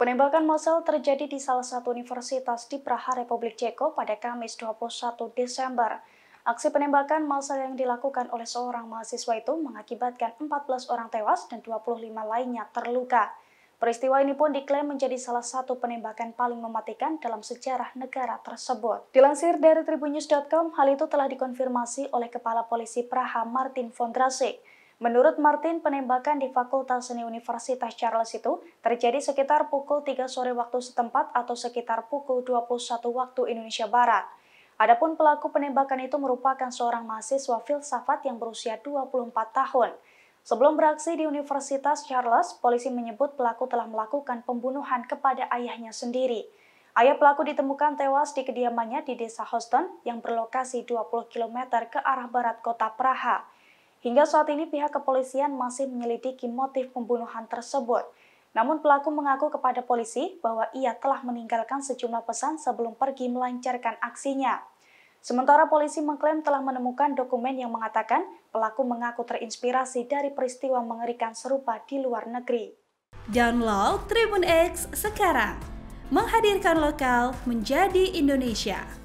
Penembakan massal terjadi di salah satu universitas di Praha Republik Ceko pada Kamis 21 Desember. Aksi penembakan massal yang dilakukan oleh seorang mahasiswa itu mengakibatkan 14 orang tewas dan 25 lainnya terluka. Peristiwa ini pun diklaim menjadi salah satu penembakan paling mematikan dalam sejarah negara tersebut. Dilansir dari tribunnews.com, hal itu telah dikonfirmasi oleh Kepala Polisi Praha Martin Vondrasik. Menurut Martin, penembakan di Fakultas Seni Universitas Charles itu terjadi sekitar pukul 3 sore waktu setempat atau sekitar pukul 21 waktu Indonesia Barat. Adapun pelaku penembakan itu merupakan seorang mahasiswa filsafat yang berusia 24 tahun. Sebelum beraksi di Universitas Charles, polisi menyebut pelaku telah melakukan pembunuhan kepada ayahnya sendiri. Ayah pelaku ditemukan tewas di kediamannya di desa Houston yang berlokasi 20 km ke arah barat kota Praha. Hingga saat ini pihak kepolisian masih menyelidiki motif pembunuhan tersebut. Namun pelaku mengaku kepada polisi bahwa ia telah meninggalkan sejumlah pesan sebelum pergi melancarkan aksinya. Sementara polisi mengklaim telah menemukan dokumen yang mengatakan pelaku mengaku terinspirasi dari peristiwa mengerikan serupa di luar negeri. Download Tribun X sekarang, menghadirkan lokal menjadi Indonesia.